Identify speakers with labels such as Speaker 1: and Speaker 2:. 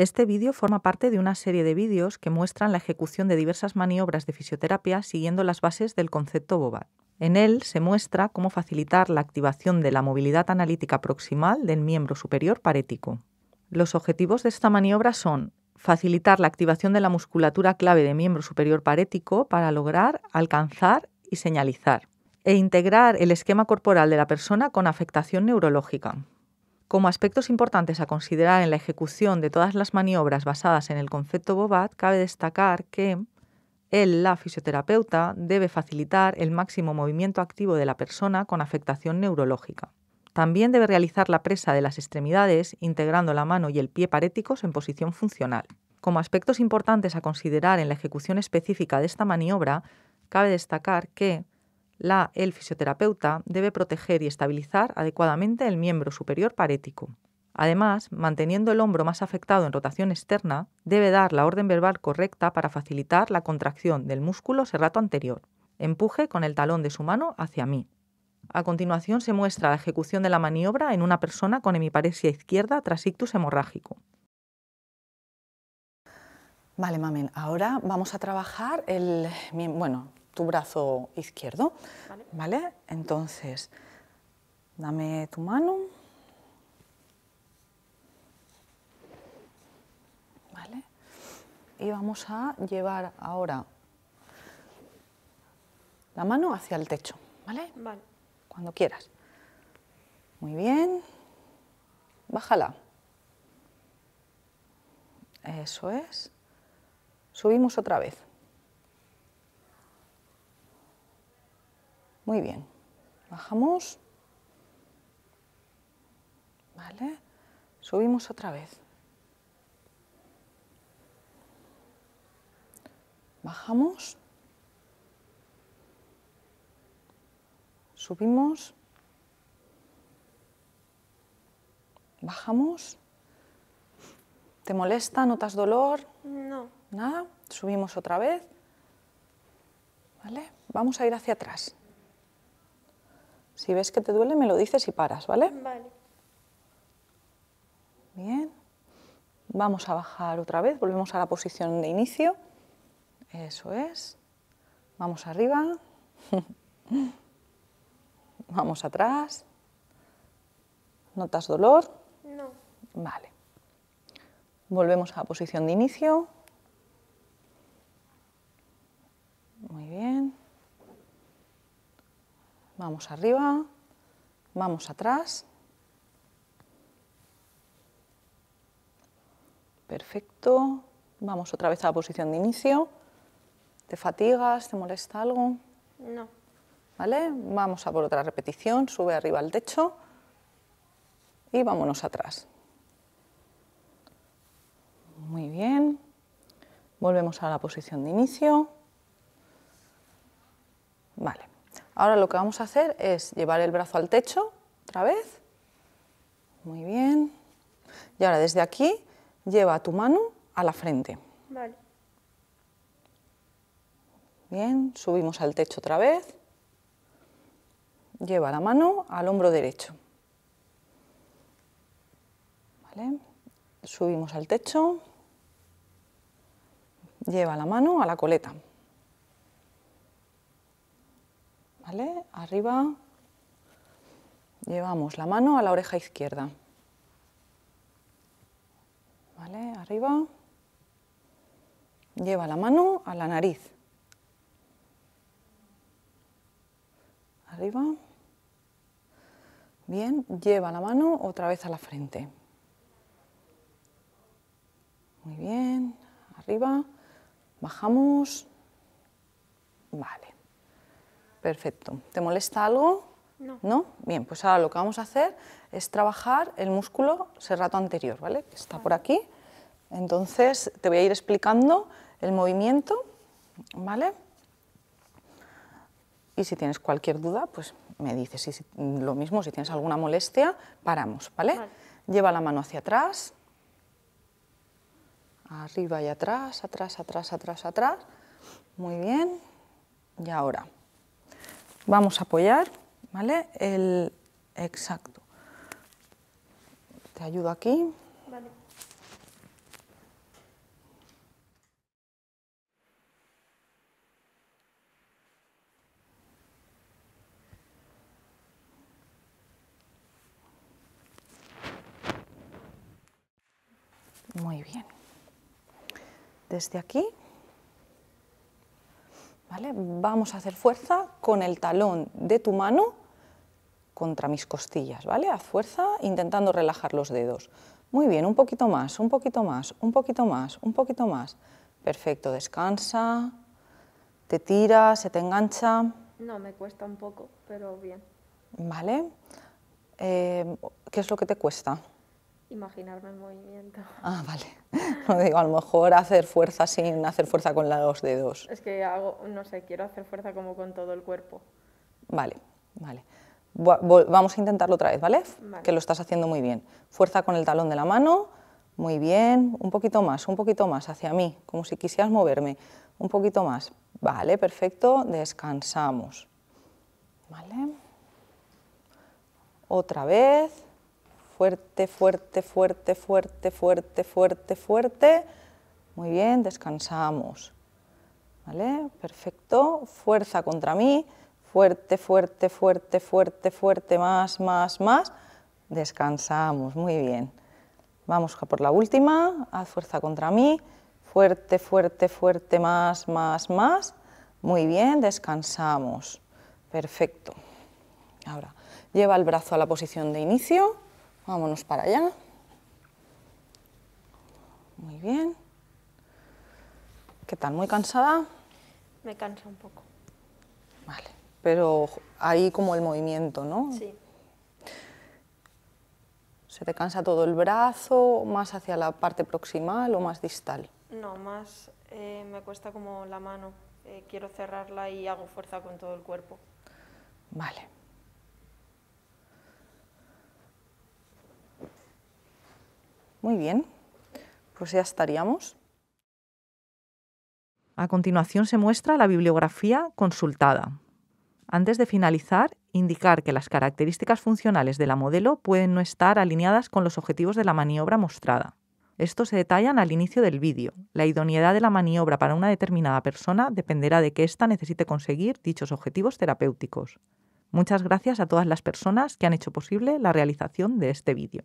Speaker 1: Este vídeo forma parte de una serie de vídeos que muestran la ejecución de diversas maniobras de fisioterapia siguiendo las bases del concepto BOBAT. En él se muestra cómo facilitar la activación de la movilidad analítica proximal del miembro superior parético. Los objetivos de esta maniobra son facilitar la activación de la musculatura clave de miembro superior parético para lograr alcanzar y señalizar, e integrar el esquema corporal de la persona con afectación neurológica. Como aspectos importantes a considerar en la ejecución de todas las maniobras basadas en el concepto Bobat, cabe destacar que él, la fisioterapeuta, debe facilitar el máximo movimiento activo de la persona con afectación neurológica. También debe realizar la presa de las extremidades, integrando la mano y el pie paréticos en posición funcional. Como aspectos importantes a considerar en la ejecución específica de esta maniobra, cabe destacar que la, el fisioterapeuta debe proteger y estabilizar adecuadamente el miembro superior parético. Además, manteniendo el hombro más afectado en rotación externa, debe dar la orden verbal correcta para facilitar la contracción del músculo serrato anterior. Empuje con el talón de su mano hacia mí. A continuación se muestra la ejecución de la maniobra en una persona con hemiparesia izquierda tras ictus hemorrágico. Vale, mamen, ahora vamos a trabajar el, bueno, tu brazo izquierdo. Vale. Entonces, dame tu mano. ¿Vale? Y vamos a llevar ahora la mano hacia el techo. ¿Vale? Vale. Cuando quieras. Muy bien. Bájala. Eso es. Subimos otra vez. Muy bien. Bajamos. ¿Vale? Subimos otra vez. Bajamos. Subimos. Bajamos. ¿Te molesta? ¿Notas dolor? No. ¿Nada? Subimos otra vez. ¿Vale? Vamos a ir hacia atrás. Si ves que te duele, me lo dices y paras, ¿vale? Vale. Bien. Vamos a bajar otra vez, volvemos a la posición de inicio. Eso es. Vamos arriba. Vamos atrás. ¿Notas dolor? No. Vale. Volvemos a la posición de inicio. Vamos arriba, vamos atrás. Perfecto. Vamos otra vez a la posición de inicio. ¿Te fatigas? ¿Te molesta algo? No. ¿Vale? Vamos a por otra repetición. Sube arriba al techo y vámonos atrás. Muy bien. Volvemos a la posición de inicio. Ahora lo que vamos a hacer es llevar el brazo al techo, otra vez. Muy bien. Y ahora desde aquí lleva tu mano a la frente. Bien, subimos al techo otra vez. Lleva la mano al hombro derecho. Subimos al techo. Lleva la mano a la coleta. Arriba llevamos la mano a la oreja izquierda. ¿Vale? Arriba lleva la mano a la nariz. Arriba. Bien, lleva la mano otra vez a la frente. Muy bien, arriba, bajamos. Vale. Perfecto. ¿Te molesta algo? No. Bien, pues ahora lo que vamos a hacer es trabajar el músculo serrato anterior, ¿vale? Que está por aquí. Entonces te voy a ir explicando el movimiento, ¿vale? Y si tienes cualquier duda, pues me dices. Y si, lo mismo, si tienes alguna molestia, paramos, ¿vale? Lleva la mano hacia atrás, arriba y atrás, atrás, atrás, atrás, atrás. Muy bien. Y ahora vamos a apoyar, ¿vale? El exacto. Te ayudo aquí. Muy bien. Desde aquí Vamos a hacer fuerza con el talón de tu mano contra mis costillas, ¿vale? Haz fuerza intentando relajar los dedos. Muy bien, un poquito más, un poquito más, un poquito más, un poquito más. Perfecto, descansa, te tira, se te engancha. No, me cuesta un poco, pero bien. Vale. Eh, ¿Qué es lo que te cuesta? Imaginarme el movimiento. Ah, vale. No digo, a lo mejor hacer fuerza sin hacer fuerza con los dedos. Es que hago, no sé, quiero hacer fuerza como con todo el cuerpo. Vale, vale. Vamos a intentarlo otra vez, ¿vale? ¿vale? Que lo estás haciendo muy bien. Fuerza con el talón de la mano, muy bien. Un poquito más, un poquito más hacia mí, como si quisieras moverme. Un poquito más. Vale, perfecto. Descansamos. ¿Vale? Otra vez fuerte, fuerte, fuerte, fuerte, fuerte, fuerte, fuerte. Muy bien, descansamos. ¿Vale? Perfecto. Fuerza contra mí. Fuerte, fuerte, fuerte, fuerte, fuerte, más, más, más. Descansamos. Muy bien. Vamos por la última. Haz fuerza contra mí. Fuerte, fuerte, fuerte, más, más, más. Muy bien, descansamos. Perfecto. Ahora, lleva el brazo a la posición de inicio Vámonos para allá. Muy bien. ¿Qué tal? ¿Muy cansada? Me cansa un poco. Vale, pero ahí como el movimiento, ¿no? Sí. ¿Se te cansa todo el brazo, más hacia la parte proximal o más distal? No, más eh, me cuesta como la mano. Eh, quiero cerrarla y hago fuerza con todo el cuerpo. Vale. Muy bien, pues ya estaríamos. A continuación se muestra la bibliografía consultada. Antes de finalizar, indicar que las características funcionales de la modelo pueden no estar alineadas con los objetivos de la maniobra mostrada. Estos se detallan al inicio del vídeo. La idoneidad de la maniobra para una determinada persona dependerá de que ésta necesite conseguir dichos objetivos terapéuticos. Muchas gracias a todas las personas que han hecho posible la realización de este vídeo.